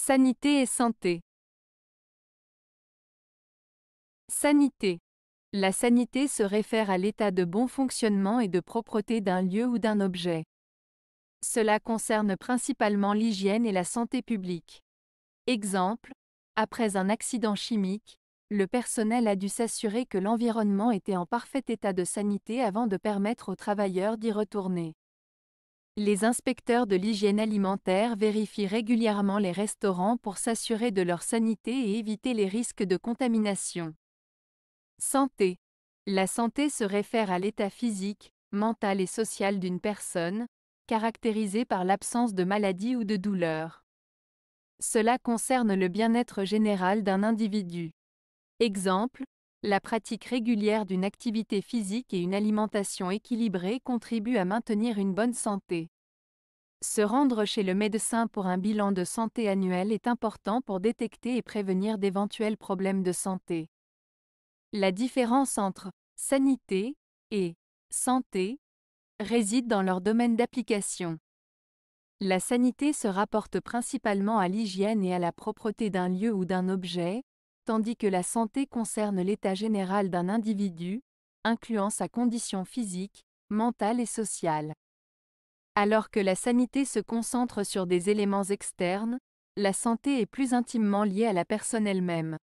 Sanité et santé. Sanité. La sanité se réfère à l'état de bon fonctionnement et de propreté d'un lieu ou d'un objet. Cela concerne principalement l'hygiène et la santé publique. Exemple, après un accident chimique, le personnel a dû s'assurer que l'environnement était en parfait état de sanité avant de permettre aux travailleurs d'y retourner. Les inspecteurs de l'hygiène alimentaire vérifient régulièrement les restaurants pour s'assurer de leur sanité et éviter les risques de contamination. Santé. La santé se réfère à l'état physique, mental et social d'une personne, caractérisé par l'absence de maladie ou de douleur. Cela concerne le bien-être général d'un individu. Exemple, la pratique régulière d'une activité physique et une alimentation équilibrée contribuent à maintenir une bonne santé. Se rendre chez le médecin pour un bilan de santé annuel est important pour détecter et prévenir d'éventuels problèmes de santé. La différence entre sanité et santé réside dans leur domaine d'application. La sanité se rapporte principalement à l'hygiène et à la propreté d'un lieu ou d'un objet, tandis que la santé concerne l'état général d'un individu, incluant sa condition physique, mentale et sociale. Alors que la sanité se concentre sur des éléments externes, la santé est plus intimement liée à la personne elle-même.